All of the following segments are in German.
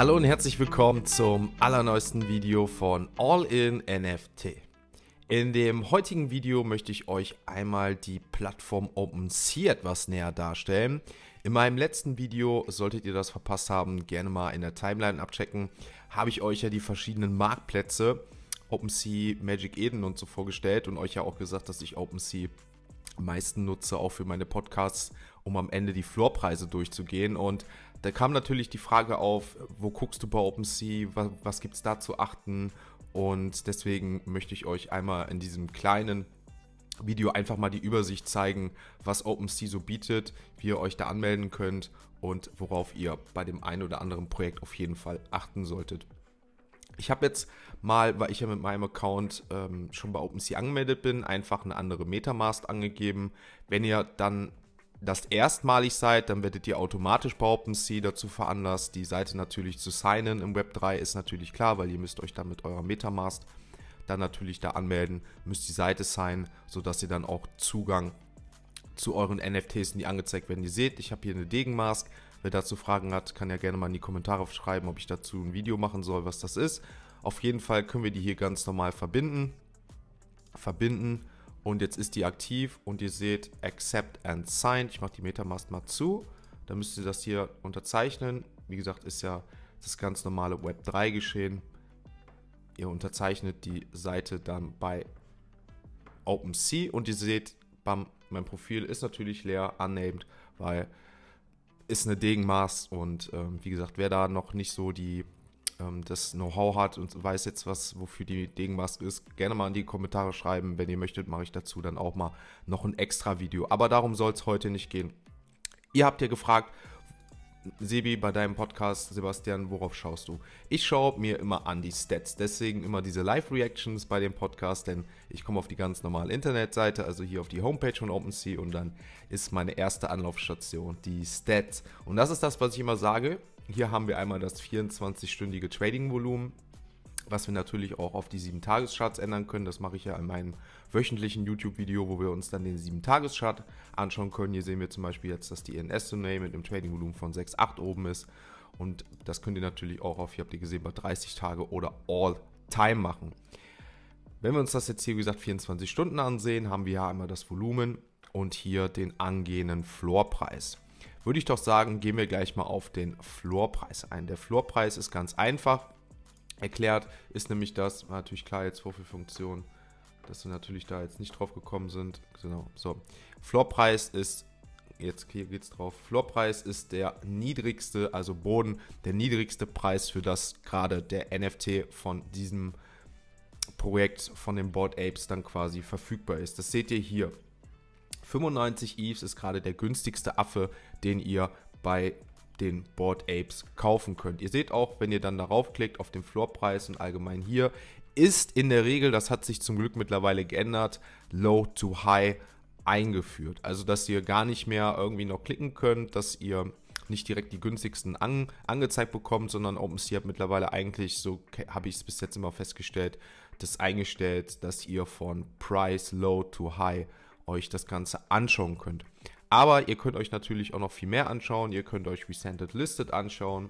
Hallo und herzlich willkommen zum allerneuesten Video von All in NFT. In dem heutigen Video möchte ich euch einmal die Plattform OpenSea etwas näher darstellen. In meinem letzten Video, solltet ihr das verpasst haben, gerne mal in der Timeline abchecken, habe ich euch ja die verschiedenen Marktplätze OpenSea, Magic Eden und so vorgestellt und euch ja auch gesagt, dass ich OpenSea am meisten nutze, auch für meine Podcasts, um am Ende die Floorpreise durchzugehen und da kam natürlich die Frage auf, wo guckst du bei OpenSea, was, was gibt es da zu achten? Und deswegen möchte ich euch einmal in diesem kleinen Video einfach mal die Übersicht zeigen, was OpenSea so bietet, wie ihr euch da anmelden könnt und worauf ihr bei dem einen oder anderen Projekt auf jeden Fall achten solltet. Ich habe jetzt mal, weil ich ja mit meinem Account ähm, schon bei OpenSea angemeldet bin, einfach eine andere Metamask angegeben. Wenn ihr dann das erstmalig seid, dann werdet ihr automatisch bei OpenSea dazu veranlasst, die Seite natürlich zu signen. Im Web 3 ist natürlich klar, weil ihr müsst euch dann mit eurer Metamask dann natürlich da anmelden, müsst die Seite sein, sodass ihr dann auch Zugang zu euren NFTs, die angezeigt werden. Ihr seht, ich habe hier eine Degenmask. Wer dazu Fragen hat, kann ja gerne mal in die Kommentare schreiben, ob ich dazu ein Video machen soll, was das ist. Auf jeden Fall können wir die hier ganz normal verbinden. Verbinden und jetzt ist die aktiv und ihr seht Accept and Sign. Ich mache die Metamask mal zu. Dann müsst ihr das hier unterzeichnen. Wie gesagt, ist ja das ganz normale Web3 geschehen. Ihr unterzeichnet die Seite dann bei OpenSea und ihr seht, bam, mein Profil ist natürlich leer, unnamed, weil ist eine Degenmaß und ähm, wie gesagt, wer da noch nicht so die ähm, das Know-how hat und weiß jetzt, was wofür die Degenmaske ist, gerne mal in die Kommentare schreiben. Wenn ihr möchtet, mache ich dazu dann auch mal noch ein extra Video. Aber darum soll es heute nicht gehen. Ihr habt ja gefragt, Sebi, bei deinem Podcast, Sebastian, worauf schaust du? Ich schaue mir immer an die Stats, deswegen immer diese Live-Reactions bei dem Podcast, denn ich komme auf die ganz normale Internetseite, also hier auf die Homepage von OpenSea und dann ist meine erste Anlaufstation die Stats. Und das ist das, was ich immer sage, hier haben wir einmal das 24-stündige Trading-Volumen, was wir natürlich auch auf die 7-Tages-Charts ändern können. Das mache ich ja in meinem wöchentlichen YouTube-Video, wo wir uns dann den 7-Tages-Chart anschauen können. Hier sehen wir zum Beispiel jetzt, dass die NS-Today mit einem Trading-Volumen von 6,8 oben ist. Und das könnt ihr natürlich auch auf, hier habt ihr gesehen, bei 30 Tage oder All-Time machen. Wenn wir uns das jetzt hier, wie gesagt, 24 Stunden ansehen, haben wir ja einmal das Volumen und hier den angehenden Floorpreis würde ich doch sagen, gehen wir gleich mal auf den Floorpreis ein. Der Floorpreis ist ganz einfach erklärt, ist nämlich das, natürlich klar jetzt Vorführfunktion, dass wir natürlich da jetzt nicht drauf gekommen sind. Genau, so. Floorpreis ist jetzt hier geht's drauf. Floorpreis ist der niedrigste, also Boden, der niedrigste Preis für das gerade der NFT von diesem Projekt von den Board Apes dann quasi verfügbar ist. Das seht ihr hier. 95 Eves ist gerade der günstigste Affe, den ihr bei den Board Apes kaufen könnt. Ihr seht auch, wenn ihr dann darauf klickt, auf den Floorpreis und allgemein hier, ist in der Regel, das hat sich zum Glück mittlerweile geändert, Low to High eingeführt. Also, dass ihr gar nicht mehr irgendwie noch klicken könnt, dass ihr nicht direkt die günstigsten an, angezeigt bekommt, sondern OpenSea hat mittlerweile eigentlich, so habe ich es bis jetzt immer festgestellt, das eingestellt, dass ihr von Price Low to High euch das Ganze anschauen könnt. Aber ihr könnt euch natürlich auch noch viel mehr anschauen. Ihr könnt euch Resented Listed anschauen.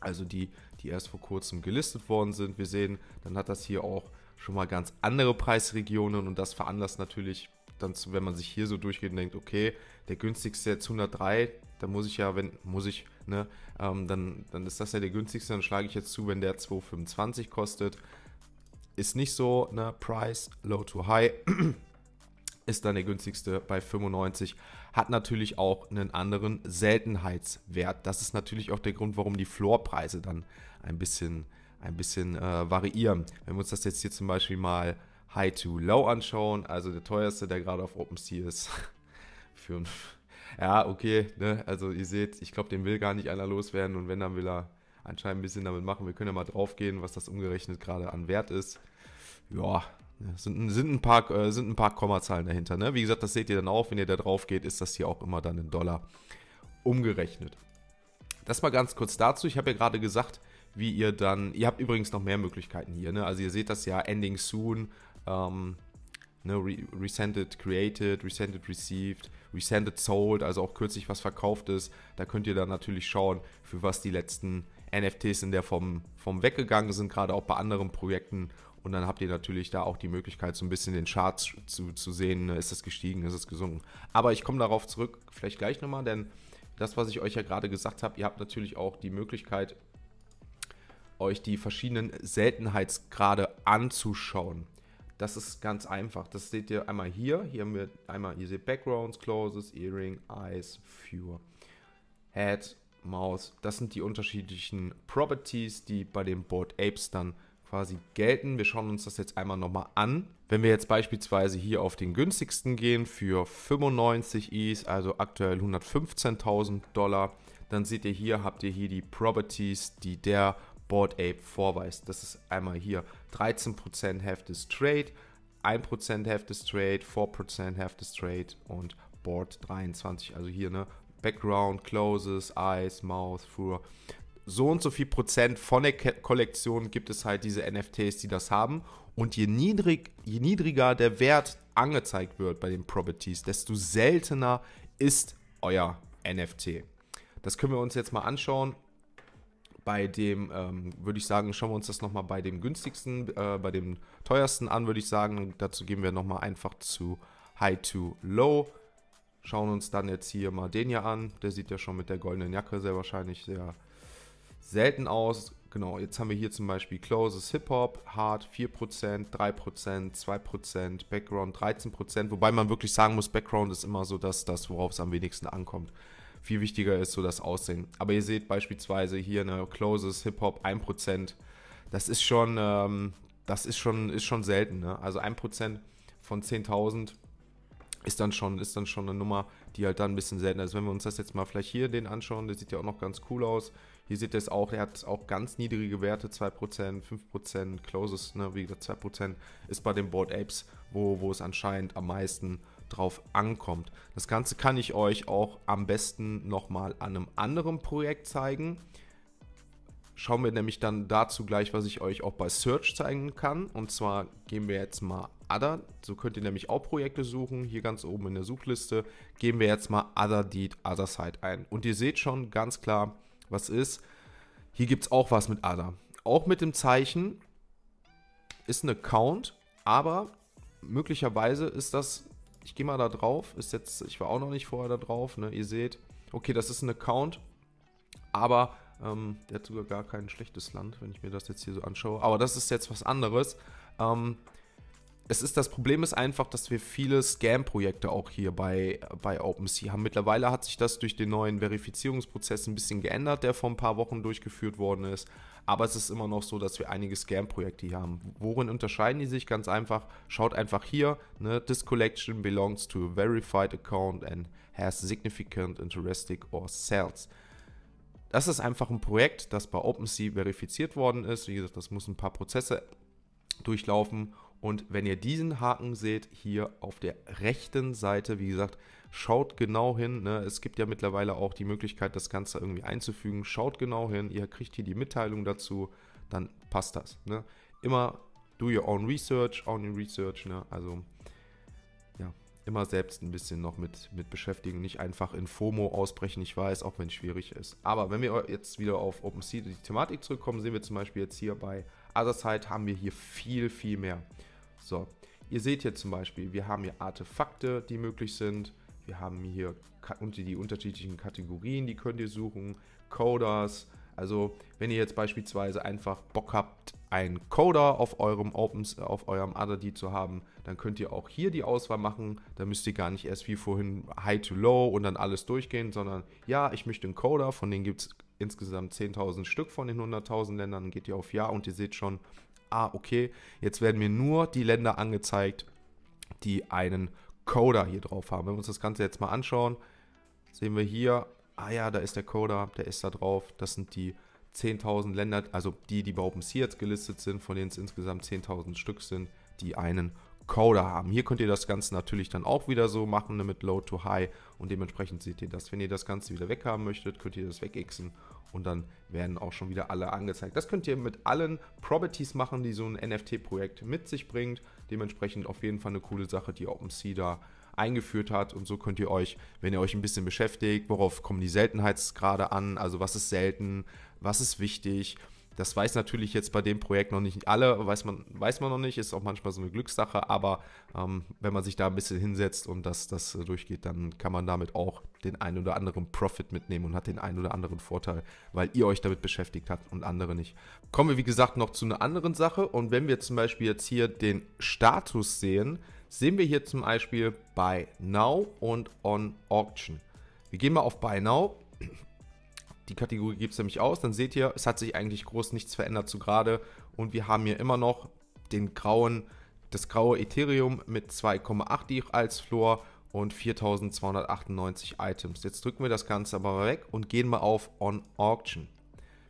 Also die, die erst vor kurzem gelistet worden sind. Wir sehen, dann hat das hier auch schon mal ganz andere Preisregionen und das veranlasst natürlich dann, wenn man sich hier so durchgeht und denkt, okay, der günstigste jetzt 103, dann muss ich ja, wenn, muss ich, ne, ähm, dann, dann ist das ja der günstigste, dann schlage ich jetzt zu, wenn der 225 kostet. Ist nicht so, ne, Price, Low to High. ist dann der günstigste bei 95. Hat natürlich auch einen anderen Seltenheitswert. Das ist natürlich auch der Grund, warum die Floorpreise dann ein bisschen, ein bisschen äh, variieren. Wenn wir uns das jetzt hier zum Beispiel mal High to Low anschauen, also der teuerste, der gerade auf OpenSea ist, 5. Ja, okay, ne? also ihr seht, ich glaube, den will gar nicht einer loswerden und wenn, dann will er anscheinend ein bisschen damit machen. Wir können ja mal drauf gehen, was das umgerechnet gerade an Wert ist. Ja, sind, sind, ein paar, äh, sind ein paar Kommazahlen dahinter. Ne? Wie gesagt, das seht ihr dann auch. Wenn ihr da drauf geht, ist das hier auch immer dann in Dollar umgerechnet. Das mal ganz kurz dazu. Ich habe ja gerade gesagt, wie ihr dann. Ihr habt übrigens noch mehr Möglichkeiten hier. Ne? Also, ihr seht das ja: Ending Soon, ähm, ne? Re Resended Created, Resended Received, Resended Sold, also auch kürzlich was verkauft ist. Da könnt ihr dann natürlich schauen, für was die letzten NFTs in der Form, vom weggegangen sind, gerade auch bei anderen Projekten und dann habt ihr natürlich da auch die Möglichkeit, so ein bisschen den Chart zu, zu sehen, ne, ist es gestiegen, ist es gesunken. Aber ich komme darauf zurück, vielleicht gleich nochmal, denn das, was ich euch ja gerade gesagt habe, ihr habt natürlich auch die Möglichkeit, euch die verschiedenen Seltenheitsgrade anzuschauen. Das ist ganz einfach. Das seht ihr einmal hier. Hier haben wir einmal, ihr seht Backgrounds, Closes, Earring, Eyes, Viewer, Head, Mouse. Das sind die unterschiedlichen Properties, die bei dem Board Apes dann quasi gelten. Wir schauen uns das jetzt einmal nochmal an. Wenn wir jetzt beispielsweise hier auf den günstigsten gehen für 95 ETH, also aktuell 115.000 Dollar, dann seht ihr hier, habt ihr hier die Properties, die der Board Ape vorweist. Das ist einmal hier 13% Heftes Trade, 1% Heftes Trade, 4% Heftes Trade und Board 23. Also hier ne Background, Closes, Eyes, Mouth, Fur so und so viel Prozent von der Kollektion gibt es halt diese NFTs, die das haben. Und je, niedrig, je niedriger der Wert angezeigt wird bei den Properties, desto seltener ist euer NFT. Das können wir uns jetzt mal anschauen. Bei dem, ähm, würde ich sagen, schauen wir uns das nochmal bei dem günstigsten, äh, bei dem teuersten an, würde ich sagen. dazu gehen wir nochmal einfach zu High to Low. Schauen uns dann jetzt hier mal den hier an. Der sieht ja schon mit der goldenen Jacke sehr wahrscheinlich sehr selten aus. Genau, jetzt haben wir hier zum Beispiel Closes Hip-Hop, Hard 4%, 3%, 2%, Background 13%, wobei man wirklich sagen muss, Background ist immer so das, das worauf es am wenigsten ankommt. Viel wichtiger ist so das Aussehen. Aber ihr seht beispielsweise hier eine Closes Hip-Hop 1%. Das ist schon, ähm, das ist schon, ist schon selten. Ne? Also 1% von 10.000 ist dann schon, ist dann schon eine Nummer, die halt dann ein bisschen seltener ist. Wenn wir uns das jetzt mal vielleicht hier den anschauen, der sieht ja auch noch ganz cool aus. Hier seht ihr es auch, er hat auch ganz niedrige Werte, 2%, 5%, Closes, ne, wie gesagt 2%, ist bei den Board Apes, wo, wo es anscheinend am meisten drauf ankommt. Das Ganze kann ich euch auch am besten nochmal an einem anderen Projekt zeigen schauen wir nämlich dann dazu gleich, was ich euch auch bei Search zeigen kann. Und zwar gehen wir jetzt mal Other. So könnt ihr nämlich auch Projekte suchen. Hier ganz oben in der Suchliste geben wir jetzt mal Other Deed, Other Side ein. Und ihr seht schon ganz klar, was ist. Hier gibt es auch was mit Other. Auch mit dem Zeichen ist ein Account, aber möglicherweise ist das, ich gehe mal da drauf, ist jetzt, ich war auch noch nicht vorher da drauf, ne? ihr seht, okay, das ist ein Account, aber ähm, der hat sogar gar kein schlechtes Land, wenn ich mir das jetzt hier so anschaue. Aber das ist jetzt was anderes. Ähm, es ist das Problem ist einfach, dass wir viele Scam-Projekte auch hier bei, bei OpenSea haben. Mittlerweile hat sich das durch den neuen Verifizierungsprozess ein bisschen geändert, der vor ein paar Wochen durchgeführt worden ist. Aber es ist immer noch so, dass wir einige Scam-Projekte hier haben. Worin unterscheiden die sich? Ganz einfach, schaut einfach hier. Ne? This collection belongs to a verified account and has significant interesting or sales. Das ist einfach ein Projekt, das bei OpenSea verifiziert worden ist. Wie gesagt, das muss ein paar Prozesse durchlaufen. Und wenn ihr diesen Haken seht, hier auf der rechten Seite, wie gesagt, schaut genau hin. Ne? Es gibt ja mittlerweile auch die Möglichkeit, das Ganze irgendwie einzufügen. Schaut genau hin, ihr kriegt hier die Mitteilung dazu, dann passt das. Ne? Immer do your own research, own your research. Ne? Also immer selbst ein bisschen noch mit, mit beschäftigen, nicht einfach in FOMO ausbrechen, ich weiß, auch wenn es schwierig ist. Aber wenn wir jetzt wieder auf OpenSea die Thematik zurückkommen, sehen wir zum Beispiel jetzt hier bei Otherside haben wir hier viel, viel mehr. So, ihr seht hier zum Beispiel, wir haben hier Artefakte, die möglich sind. Wir haben hier die unterschiedlichen Kategorien, die könnt ihr suchen, Coders, also wenn ihr jetzt beispielsweise einfach Bock habt, einen Coder auf eurem Opens, auf eurem Adadi zu haben, dann könnt ihr auch hier die Auswahl machen. Da müsst ihr gar nicht erst wie vorhin High to Low und dann alles durchgehen, sondern ja, ich möchte einen Coder, von denen gibt es insgesamt 10.000 Stück von den 100.000 Ländern, dann geht ihr auf Ja und ihr seht schon, ah okay, jetzt werden mir nur die Länder angezeigt, die einen Coder hier drauf haben. Wenn wir uns das Ganze jetzt mal anschauen, sehen wir hier ah ja, da ist der Coder, der ist da drauf, das sind die 10.000 Länder, also die, die bei OpenSea jetzt gelistet sind, von denen es insgesamt 10.000 Stück sind, die einen Coder haben. Hier könnt ihr das Ganze natürlich dann auch wieder so machen ne, mit Low to High und dementsprechend seht ihr das. Wenn ihr das Ganze wieder weghaben möchtet, könnt ihr das wegixen und dann werden auch schon wieder alle angezeigt. Das könnt ihr mit allen Properties machen, die so ein NFT-Projekt mit sich bringt. Dementsprechend auf jeden Fall eine coole Sache, die OpenSea da eingeführt hat. Und so könnt ihr euch, wenn ihr euch ein bisschen beschäftigt, worauf kommen die Seltenheitsgrade an, also was ist selten, was ist wichtig. Das weiß natürlich jetzt bei dem Projekt noch nicht alle, weiß man, weiß man noch nicht, ist auch manchmal so eine Glückssache, aber ähm, wenn man sich da ein bisschen hinsetzt und das, das durchgeht, dann kann man damit auch den einen oder anderen Profit mitnehmen und hat den einen oder anderen Vorteil, weil ihr euch damit beschäftigt habt und andere nicht. Kommen wir, wie gesagt, noch zu einer anderen Sache und wenn wir zum Beispiel jetzt hier den Status sehen, Sehen wir hier zum Beispiel Buy Now und On Auction. Wir gehen mal auf Buy Now. Die Kategorie gibt es nämlich aus. Dann seht ihr, es hat sich eigentlich groß nichts verändert zu gerade. Und wir haben hier immer noch den grauen, das graue Ethereum mit 2,8 ETH als Floor und 4298 Items. Jetzt drücken wir das Ganze aber weg und gehen mal auf On Auction.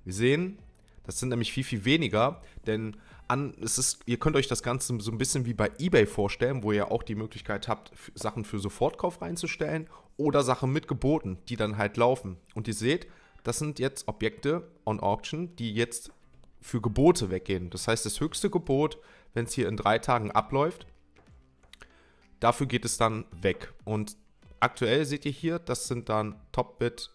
Wir sehen, das sind nämlich viel, viel weniger, denn an, es ist, ihr könnt euch das Ganze so ein bisschen wie bei eBay vorstellen, wo ihr auch die Möglichkeit habt, Sachen für Sofortkauf reinzustellen oder Sachen mit Geboten, die dann halt laufen. Und ihr seht, das sind jetzt Objekte on Auction, die jetzt für Gebote weggehen. Das heißt, das höchste Gebot, wenn es hier in drei Tagen abläuft, dafür geht es dann weg. Und aktuell seht ihr hier, das sind dann Topbit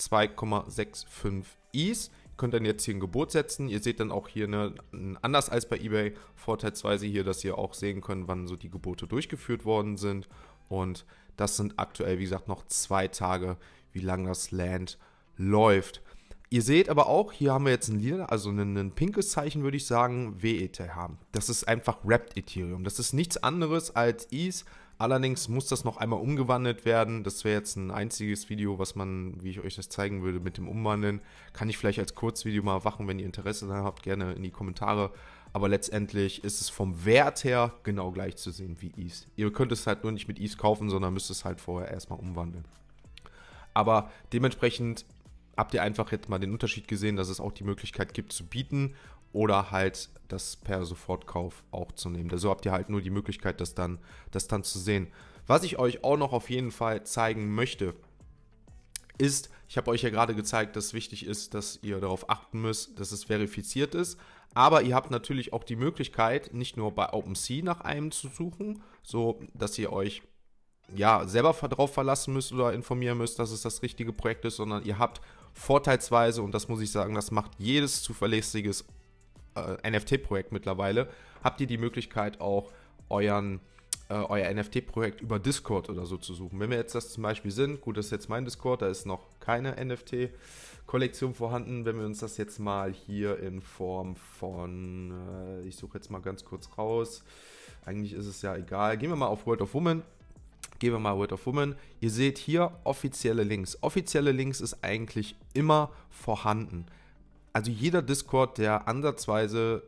2,65 Is könnt dann jetzt hier ein Gebot setzen. Ihr seht dann auch hier, ne, anders als bei eBay, vorteilsweise hier, dass ihr auch sehen könnt, wann so die Gebote durchgeführt worden sind. Und das sind aktuell, wie gesagt, noch zwei Tage, wie lange das Land läuft. Ihr seht aber auch, hier haben wir jetzt ein lila, also ein, ein pinkes Zeichen, würde ich sagen, WETH. Das ist einfach Wrapped Ethereum. Das ist nichts anderes als ETH, Allerdings muss das noch einmal umgewandelt werden. Das wäre jetzt ein einziges Video, was man, wie ich euch das zeigen würde, mit dem Umwandeln. Kann ich vielleicht als Kurzvideo mal machen, wenn ihr Interesse daran habt, gerne in die Kommentare. Aber letztendlich ist es vom Wert her genau gleich zu sehen wie ETH. Ihr könnt es halt nur nicht mit ETH kaufen, sondern müsst es halt vorher erstmal umwandeln. Aber dementsprechend habt ihr einfach jetzt mal den Unterschied gesehen, dass es auch die Möglichkeit gibt zu bieten oder halt das per Sofortkauf auch zu nehmen. So also habt ihr halt nur die Möglichkeit, das dann, das dann zu sehen. Was ich euch auch noch auf jeden Fall zeigen möchte, ist, ich habe euch ja gerade gezeigt, dass wichtig ist, dass ihr darauf achten müsst, dass es verifiziert ist. Aber ihr habt natürlich auch die Möglichkeit, nicht nur bei OpenSea nach einem zu suchen, so dass ihr euch ja selber darauf verlassen müsst oder informieren müsst, dass es das richtige Projekt ist, sondern ihr habt vorteilsweise, und das muss ich sagen, das macht jedes zuverlässiges äh, NFT-Projekt mittlerweile, habt ihr die Möglichkeit auch euren äh, euer NFT-Projekt über Discord oder so zu suchen. Wenn wir jetzt das zum Beispiel sind, gut, das ist jetzt mein Discord, da ist noch keine NFT-Kollektion vorhanden. Wenn wir uns das jetzt mal hier in Form von, äh, ich suche jetzt mal ganz kurz raus, eigentlich ist es ja egal. Gehen wir mal auf World of Women. Gehen wir mal World of Women. Ihr seht hier offizielle Links. Offizielle Links ist eigentlich immer vorhanden also jeder Discord, der ansatzweise,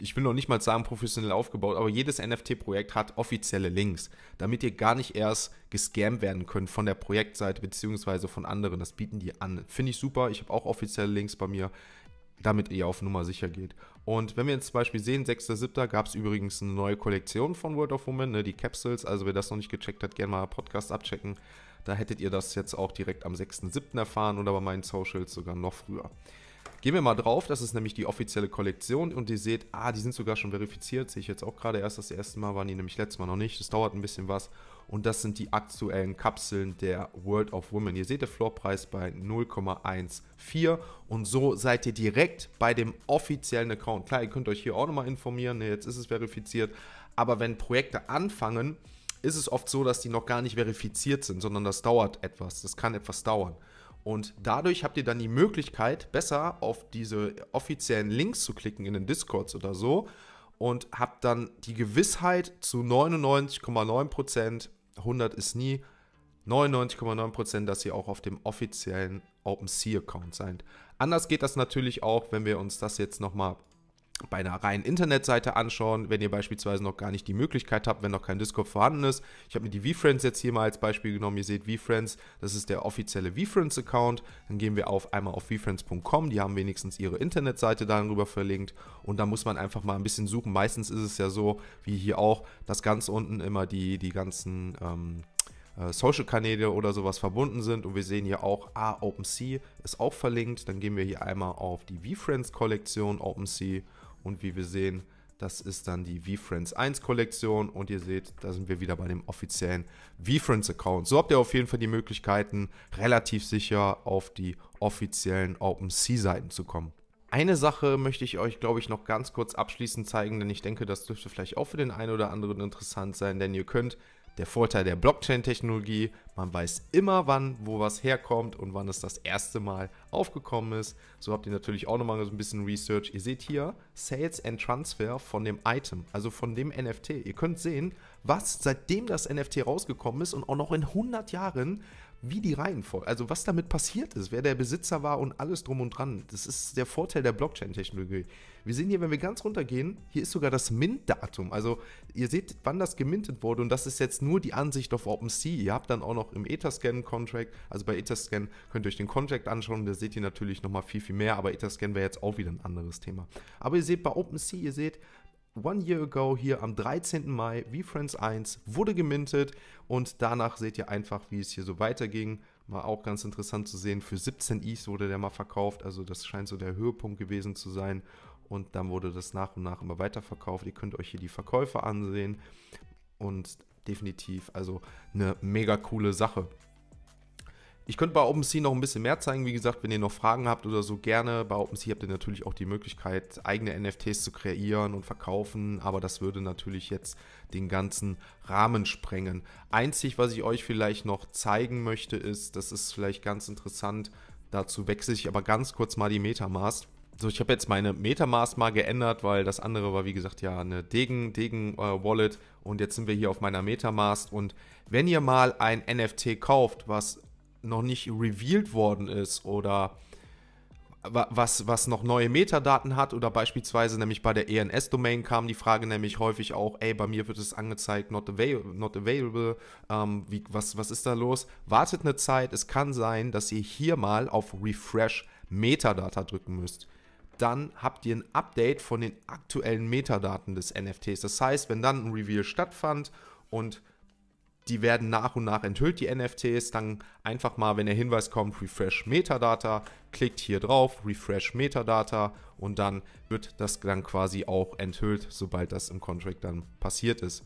ich will noch nicht mal sagen professionell aufgebaut, aber jedes NFT-Projekt hat offizielle Links, damit ihr gar nicht erst gescammt werden könnt von der Projektseite bzw. von anderen. Das bieten die an. Finde ich super. Ich habe auch offizielle Links bei mir damit ihr auf Nummer sicher geht. Und wenn wir jetzt zum Beispiel sehen, 6.7. gab es übrigens eine neue Kollektion von World of Women, ne, die Capsules. Also wer das noch nicht gecheckt hat, gerne mal Podcast abchecken. Da hättet ihr das jetzt auch direkt am 6.7. erfahren oder bei meinen Socials sogar noch früher. Gehen wir mal drauf, das ist nämlich die offizielle Kollektion und ihr seht, ah, die sind sogar schon verifiziert, sehe ich jetzt auch gerade erst das erste Mal, waren die nämlich letztes Mal noch nicht, das dauert ein bisschen was. Und das sind die aktuellen Kapseln der World of Women. Ihr seht den Floorpreis bei 0,14 und so seid ihr direkt bei dem offiziellen Account. Klar, ihr könnt euch hier auch nochmal informieren, jetzt ist es verifiziert, aber wenn Projekte anfangen, ist es oft so, dass die noch gar nicht verifiziert sind, sondern das dauert etwas, das kann etwas dauern. Und dadurch habt ihr dann die Möglichkeit, besser auf diese offiziellen Links zu klicken in den Discords oder so und habt dann die Gewissheit zu 99,9%, 100 ist nie, 99,9%, dass ihr auch auf dem offiziellen OpenSea-Account seid. Anders geht das natürlich auch, wenn wir uns das jetzt nochmal bei einer reinen Internetseite anschauen, wenn ihr beispielsweise noch gar nicht die Möglichkeit habt, wenn noch kein Discord vorhanden ist. Ich habe mir die VFriends jetzt hier mal als Beispiel genommen. Ihr seht VFriends, das ist der offizielle VFriends-Account. Dann gehen wir auf einmal auf VFriends.com, die haben wenigstens ihre Internetseite darüber verlinkt und da muss man einfach mal ein bisschen suchen. Meistens ist es ja so, wie hier auch, dass ganz unten immer die, die ganzen... Ähm, äh, Social-Kanäle oder sowas verbunden sind. Und wir sehen hier auch, ah, OpenSea ist auch verlinkt. Dann gehen wir hier einmal auf die VFriends-Kollektion OpenSea und wie wir sehen, das ist dann die VFriends 1 Kollektion und ihr seht, da sind wir wieder bei dem offiziellen VFriends Account. So habt ihr auf jeden Fall die Möglichkeiten, relativ sicher auf die offiziellen OpenSea Seiten zu kommen. Eine Sache möchte ich euch, glaube ich, noch ganz kurz abschließend zeigen, denn ich denke, das dürfte vielleicht auch für den einen oder anderen interessant sein, denn ihr könnt der Vorteil der Blockchain-Technologie. Man weiß immer, wann, wo was herkommt und wann es das erste Mal aufgekommen ist. So habt ihr natürlich auch nochmal so ein bisschen Research. Ihr seht hier Sales and Transfer von dem Item, also von dem NFT. Ihr könnt sehen, was seitdem das NFT rausgekommen ist und auch noch in 100 Jahren, wie die Reihenfolge, also was damit passiert ist, wer der Besitzer war und alles drum und dran. Das ist der Vorteil der Blockchain-Technologie. Wir sehen hier, wenn wir ganz runter gehen, hier ist sogar das Mint-Datum. Also ihr seht, wann das gemintet wurde und das ist jetzt nur die Ansicht auf OpenSea. Ihr habt dann auch noch im Etherscan-Contract, also bei Etherscan könnt ihr euch den Contract anschauen, da seht ihr natürlich nochmal viel, viel mehr, aber Etherscan wäre jetzt auch wieder ein anderes Thema. Aber ihr seht bei OpenSea, ihr seht, One Year Ago hier am 13. Mai, wie Friends 1, wurde gemintet und danach seht ihr einfach, wie es hier so weiterging. War auch ganz interessant zu sehen. Für 17 ETH wurde der mal verkauft, also das scheint so der Höhepunkt gewesen zu sein. Und dann wurde das nach und nach immer weiterverkauft. Ihr könnt euch hier die Verkäufe ansehen und definitiv also eine mega coole Sache. Ich könnte bei OpenSea noch ein bisschen mehr zeigen. Wie gesagt, wenn ihr noch Fragen habt oder so, gerne. Bei OpenSea habt ihr natürlich auch die Möglichkeit, eigene NFTs zu kreieren und verkaufen. Aber das würde natürlich jetzt den ganzen Rahmen sprengen. Einzig, was ich euch vielleicht noch zeigen möchte, ist, das ist vielleicht ganz interessant. Dazu wechsle ich aber ganz kurz mal die Metamask. So, ich habe jetzt meine Metamask mal geändert, weil das andere war, wie gesagt, ja eine Degen, Degen äh, Wallet. Und jetzt sind wir hier auf meiner Metamask. Und wenn ihr mal ein NFT kauft, was noch nicht revealed worden ist oder was, was noch neue Metadaten hat oder beispielsweise nämlich bei der ENS-Domain kam die Frage nämlich häufig auch, ey, bei mir wird es angezeigt, not, avail not available, ähm, wie, was, was ist da los? Wartet eine Zeit, es kann sein, dass ihr hier mal auf Refresh Metadata drücken müsst. Dann habt ihr ein Update von den aktuellen Metadaten des NFTs. Das heißt, wenn dann ein Reveal stattfand und die werden nach und nach enthüllt, die NFTs. Dann einfach mal, wenn der Hinweis kommt, Refresh Metadata, klickt hier drauf, Refresh Metadata und dann wird das dann quasi auch enthüllt, sobald das im Contract dann passiert ist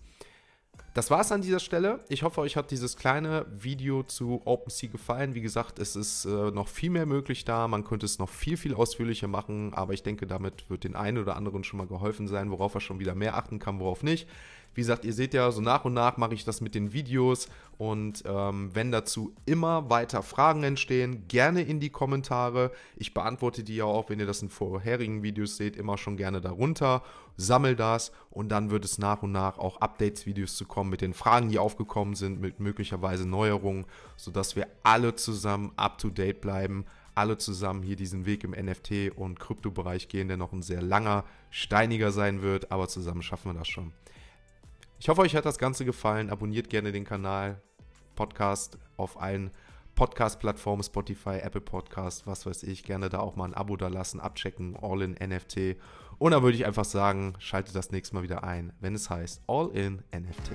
das war es an dieser Stelle. Ich hoffe, euch hat dieses kleine Video zu OpenSea gefallen. Wie gesagt, es ist äh, noch viel mehr möglich da. Man könnte es noch viel, viel ausführlicher machen. Aber ich denke, damit wird den einen oder anderen schon mal geholfen sein, worauf er schon wieder mehr achten kann, worauf nicht. Wie gesagt, ihr seht ja, so nach und nach mache ich das mit den Videos. Und ähm, wenn dazu immer weiter Fragen entstehen, gerne in die Kommentare. Ich beantworte die ja auch, wenn ihr das in vorherigen Videos seht, immer schon gerne darunter sammel das und dann wird es nach und nach auch Updates-Videos zu kommen mit den Fragen, die aufgekommen sind, mit möglicherweise Neuerungen, sodass wir alle zusammen up-to-date bleiben, alle zusammen hier diesen Weg im NFT- und Kryptobereich gehen, der noch ein sehr langer, steiniger sein wird, aber zusammen schaffen wir das schon. Ich hoffe, euch hat das Ganze gefallen. Abonniert gerne den Kanal, Podcast auf allen Podcast-Plattformen, Spotify, Apple Podcast, was weiß ich, gerne da auch mal ein Abo da lassen, abchecken, All in NFT. Und dann würde ich einfach sagen, schalte das nächste Mal wieder ein, wenn es heißt All in NFT.